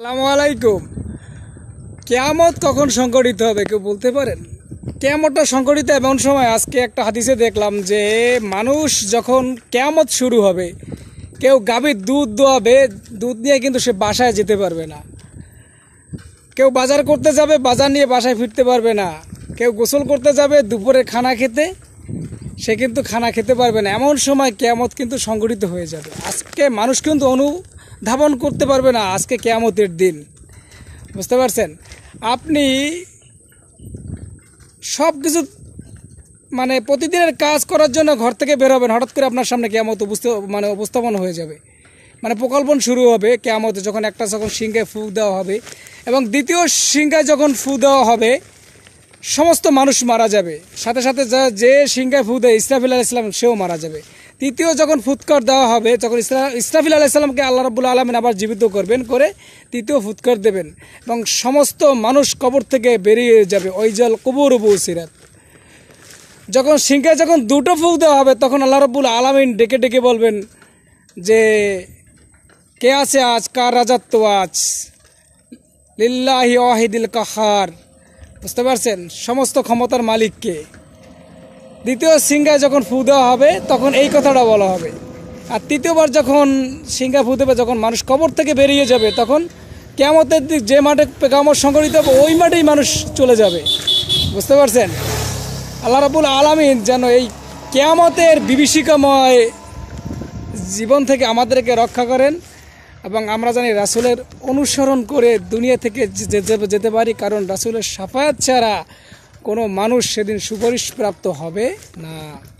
আসসালামু আলাইকুম কেয়ামত কখন সংগঠিত হবে কেউ বলতে পারেন কেয়ামতটা সংগঠিত এমন সময় আজকে একটা হাদিসে দেখলাম যে মানুষ যখন কেয়ামত শুরু হবে কেউ গাভীর দুধ দোয়াবে দুধ নিয়ে কিন্তু সে বাসায় যেতে পারবে না কেউ বাজার করতে যাবে বাজার নিয়ে বাসায় ফিরতে পারবে না কেউ গোসল করতে যাবে দুপুরে খানা খেতে সে কিন্তু খানা খেতে পারবে না এমন সময় কেয়ামত কিন্তু সংগঠিত হয়ে যাবে আজকে মানুষ কিন্তু অনু ধাবন করতে পারবে না আজকে কেয়ামতের দিন বুঝতে পারছেন আপনি সব কিছু মানে প্রতিদিনের কাজ করার জন্য ঘর থেকে বেরোবেন হঠাৎ করে আপনার সামনে কেয়ামত উপস্থ মানে উপস্থাপন হয়ে যাবে মানে প্রকল্পন শুরু হবে কেয়ামতে যখন একটা যখন সিংহে ফুঁক দেওয়া হবে এবং দ্বিতীয় সিংহে যখন ফু দেওয়া হবে সমস্ত মানুষ মারা যাবে সাথে সাথে যা যে সিংহায় ফু দেয় ইসরাফিল ইসলাম সেও মারা যাবে তৃতীয় যখন ফুৎকর দেওয়া হবে তখন ইসরাফিল ইসলামকে আল্লাহ রাবুল আলমিন আবার জীবিত করবেন করে তৃতীয় ফুৎকর দেবেন এবং সমস্ত মানুষ কবর থেকে বেরিয়ে যাবে জল কবর সিরাত যখন সিংহায় যখন দুটো ফুক দেওয়া হবে তখন আল্লাহ রব্বুল আলমিন ডেকে ডেকে বলবেন যে কে আছে আজ কার রাজাত্ব আজ লিল্লাহি ওয়াহিদুল কাহার বুঝতে পারছেন সমস্ত ক্ষমতার মালিককে দ্বিতীয় সিঙ্গায় যখন ফু দেওয়া হবে তখন এই কথাটা বলা হবে আর তৃতীয়বার যখন সিংহা ফু দেবে যখন মানুষ কবর থেকে বেরিয়ে যাবে তখন কেমতের দিক যে মাঠে কামড় সংগঠিত হবে ওই মাঠেই মানুষ চলে যাবে বুঝতে পারছেন আল্লাহ রাবুল আলমিন যেন এই কেয়ামতের বিভীষিকাময় জীবন থেকে আমাদেরকে রক্ষা করেন এবং আমরা জানি রাসুলের অনুসরণ করে দুনিয়া থেকে যেতে পারি কারণ রাসুলের সাফায়াত ছাড়া কোনো মানুষ সেদিন সুপারিশ প্রাপ্ত হবে না